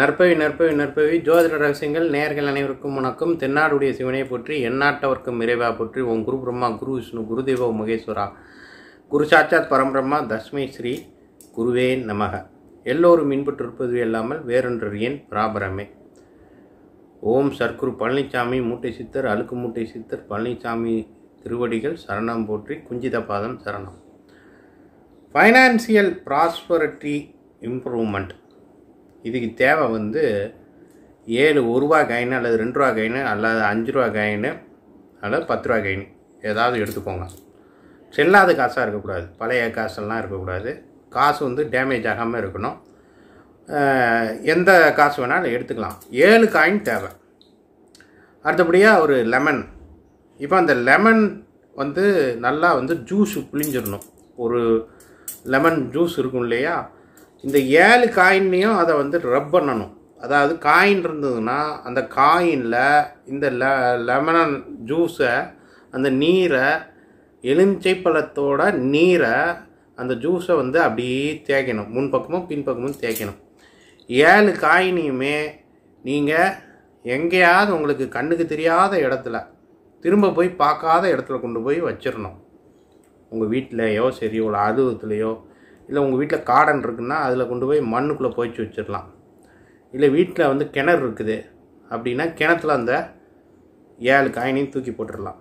நற்பவி நற்பவி நற்பவி ஜோதிட ரகசியங்கள் நேர்கள் அனைவருக்கும் வணக்கம் தென்னாடுடைய சிவனை போற்றி எந்நாட்டவர்க்கும் இறைவா போற்றி உன் குரு பிரம்மா குரு விஷ்ணு குருதேவ மகேஸ்வரா குரு சாட்சாத் பரம்பிரம்மா தஸ்மி ஸ்ரீ குருவே நமக எல்லோரும் இன்புற்றிருப்பது இல்லாமல் வேறொன்றியன் ஏன் ஓம் சர்க்குரு பழனிசாமி மூட்டை சித்தர் அழுக்கு மூட்டை சித்தர் பழனிசாமி திருவடிகள் சரணம் போற்றி குஞ்சித பாதம் சரணம் ஃபைனான்சியல் ப்ராஸ்பரிட்டி இம்ப்ரூவ்மெண்ட் இதுக்கு தேவை வந்து ஏழு ஒரு ரூபா காயின் அல்லது ரெண்டு ரூபா காயின் அல்லது அஞ்சு ரூபா காயின் அல்லது பத்து ரூபா காயின் ஏதாவது எடுத்துக்கோங்க செல்லாத காசாக இருக்கக்கூடாது பழைய காசெல்லாம் இருக்கக்கூடாது காசு வந்து டேமேஜ் ஆகாமல் இருக்கணும் எந்த காசு வேணாலும் எடுத்துக்கலாம் ஏழு காயின் தேவை அடுத்தபடியாக ஒரு லெமன் இப்போ அந்த லெமன் வந்து நல்லா வந்து ஜூஸு புளிஞ்சிடணும் ஒரு லெமன் ஜூஸ் இருக்கும் இல்லையா இந்த ஏழு காயின்லையும் அதை வந்து ரப் பண்ணணும் அதாவது காயின் இருந்ததுன்னா அந்த காயினில் இந்த லெ லெமனன் ஜூஸை அந்த நீரை எலுமிச்சை பழத்தோட நீரை அந்த ஜூஸை வந்து அப்படியே தேய்க்கணும் முன்பக்கமும் பின்பக்கமும் தேய்க்கணும் ஏழு காயினையுமே நீங்கள் எங்கேயாவது உங்களுக்கு கண்ணுக்கு தெரியாத இடத்துல திரும்ப போய் பார்க்காத இடத்துல கொண்டு போய் வச்சிடணும் உங்கள் வீட்டிலையோ சரி உங்கள் அலுவலத்துலேயோ இல்லை உங்கள் வீட்டில் கார்டன் இருக்குன்னா அதில் கொண்டு போய் மண்ணுக்குள்ளே போய்ச்சி வச்சிடலாம் இல்லை வீட்டில் வந்து கிணறு இருக்குது அப்படின்னா கிணத்துல அந்த ஏழு காயினையும் தூக்கி போட்டுடலாம்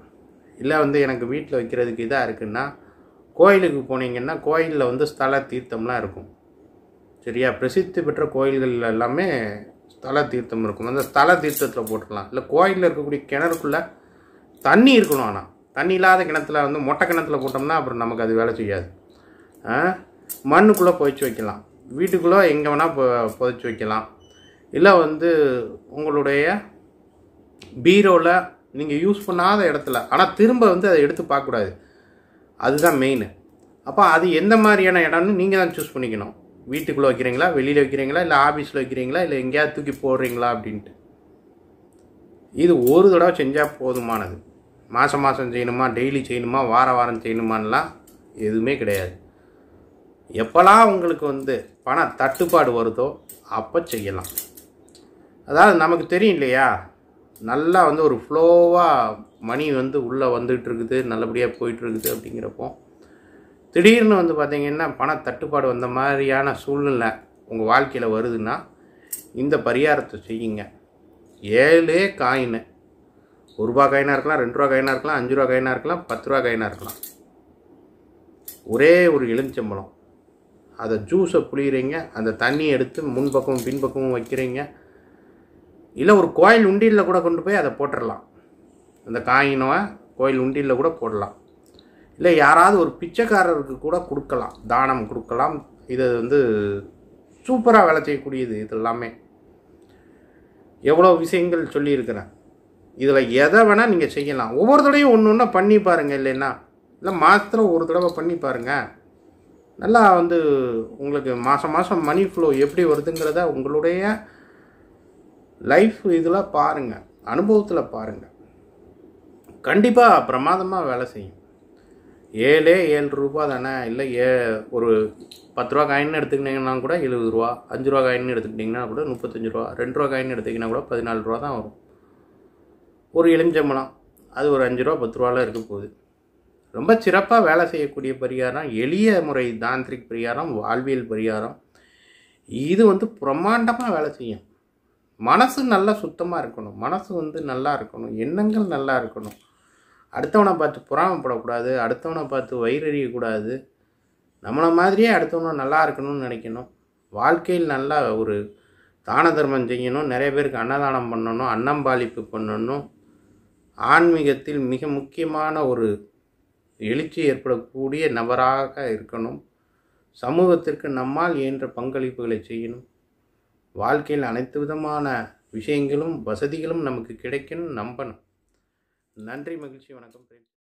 இல்லை வந்து எனக்கு வீட்டில் வைக்கிறதுக்கு இதாக இருக்குன்னா கோயிலுக்கு போனீங்கன்னா கோயிலில் வந்து ஸ்தல தீர்த்தம்லாம் இருக்கும் சரியா பிரசித்தி பெற்ற கோயில்கள் எல்லாமே ஸ்தல தீர்த்தம் இருக்கும் அந்த ஸ்தல தீர்த்தத்தில் போட்டுடலாம் இல்லை கோயிலில் இருக்கக்கூடிய கிணறுக்குள்ளே தண்ணி இருக்கணும் ஆனால் தண்ணி இல்லாத கிணத்துல வந்து மொட்டை கிணத்துல போட்டோம்னா அப்புறம் நமக்கு அது வேலை செய்யாது மண்ணுக்குள்ளே புதைச்சி வைக்கலாம் வீட்டுக்குள்ளே எங்கே வேணால் புதைச்சி வைக்கலாம் இல்லை வந்து உங்களுடைய பீரோவில் நீங்கள் யூஸ் பண்ணாத இடத்துல ஆனால் திரும்ப வந்து அதை எடுத்து பார்க்கக்கூடாது அதுதான் மெயின் அப்போ அது எந்த மாதிரியான இடம்னு நீங்கள் தான் சூஸ் பண்ணிக்கணும் வீட்டுக்குள்ளே வைக்கிறீங்களா வெளியில் வைக்கிறீங்களா இல்லை ஆஃபீஸில் வைக்கிறீங்களா இல்லை எங்கேயாவது தூக்கி போடுறீங்களா அப்படின்ட்டு இது ஒரு தடவை செஞ்சால் போதுமானது மாதம் மாதம் செய்யணுமா டெய்லி செய்யணுமா வார வாரம் செய்யணுமான்லாம் எதுவுமே கிடையாது எப்போல்லாம் உங்களுக்கு வந்து பண தட்டுப்பாடு வருதோ அப்போ செய்யலாம் அதாவது நமக்கு தெரியும் இல்லையா நல்லா வந்து ஒரு ஃப்ளோவாக மணி வந்து உள்ளே வந்துகிட்டு இருக்குது நல்லபடியாக போயிட்டுருக்குது அப்படிங்கிறப்போ திடீர்னு வந்து பார்த்திங்கன்னா பண தட்டுப்பாடு வந்த மாதிரியான சூழ்நிலை உங்கள் வாழ்க்கையில் வருதுன்னா இந்த பரிகாரத்தை செய்யுங்க ஏழே காயின் ஒரு ரூபா காயினாக இருக்கலாம் ரெண்டு ரூபா காயினாக இருக்கலாம் அஞ்சு ரூபா காயினாக இருக்கலாம் பத்து ரூபா காயினாக இருக்கலாம் ஒரே ஒரு எலுமிச்சம்பழம் அதை ஜூஸை புளியிறீங்க அந்த தண்ணி எடுத்து முன்பக்கமும் பின்பக்கமும் வைக்கிறீங்க இல்லை ஒரு கோயில் உண்டியில் கூட கொண்டு போய் அதை போட்டுடலாம் அந்த காயினவை கோயில் உண்டியில் கூட போடலாம் இல்லை யாராவது ஒரு பிச்சைக்காரருக்கு கூட கொடுக்கலாம் தானம் கொடுக்கலாம் இது வந்து சூப்பராக வேலை செய்யக்கூடியது இது எல்லாமே எவ்வளோ விஷயங்கள் சொல்லியிருக்கிறேன் இதில் எதை வேணால் நீங்கள் செய்யலாம் ஒவ்வொரு தடையும் ஒன்று ஒன்றா பண்ணி பாருங்கள் இல்லைன்னா இல்லை மாதத்தில் ஒரு தடவை பண்ணி பாருங்கள் நல்லா வந்து உங்களுக்கு மாதம் மாதம் மணி ஃப்ளோ எப்படி வருதுங்கிறத உங்களுடைய லைஃப் இதில் பாருங்கள் அனுபவத்தில் பாருங்கள் கண்டிப்பாக பிரமாதமாக வேலை செய்யும் ஏழே ஏழு ரூபா தானே இல்லை ஏ ஒரு பத்து ரூபா காயின் எடுத்துக்கிட்டிங்கன்னா கூட எழுபது ரூபா அஞ்சு ரூபா காயின் எடுத்துக்கிட்டிங்கன்னா கூட முப்பத்தஞ்சு ரூபா ரெண்டு ரூபா காயின் எடுத்துக்கிங்கன்னா கூட பதினாலு ரூபா தான் வரும் ஒரு எலுமிச்சம்பழம் அது ஒரு அஞ்சு ரூபா பத்து ரூபாலாம் இருக்க போகுது ரொம்ப சிறப்பாக வேலை செய்யக்கூடிய பரிகாரம் எளிய முறை தாந்திரிக் பரிகாரம் வாழ்வியல் பரிகாரம் இது வந்து பிரம்மாண்டமாக வேலை செய்யும் மனசு நல்லா சுத்தமாக இருக்கணும் மனசு வந்து நல்லா இருக்கணும் எண்ணங்கள் நல்லா இருக்கணும் அடுத்தவனை பார்த்து புறாமப்படக்கூடாது அடுத்தவனை பார்த்து வயிறறியக்கூடாது நம்மளை மாதிரியே அடுத்தவனை நல்லா இருக்கணும்னு நினைக்கணும் வாழ்க்கையில் நல்லா ஒரு தான தர்மம் செய்யணும் நிறைய பேருக்கு அன்னதானம் பண்ணணும் அன்னம்பாலிப்பு பண்ணணும் ஆன்மீகத்தில் மிக முக்கியமான ஒரு எழுச்சி ஏற்படக்கூடிய நபராக இருக்கணும் சமூகத்திற்கு நம்மால் இயன்ற பங்களிப்புகளை செய்யணும் வாழ்க்கையில் அனைத்து விதமான விஷயங்களும் வசதிகளும் நமக்கு கிடைக்கணும் நம்பணும் நன்றி மகிழ்ச்சி வணக்கம்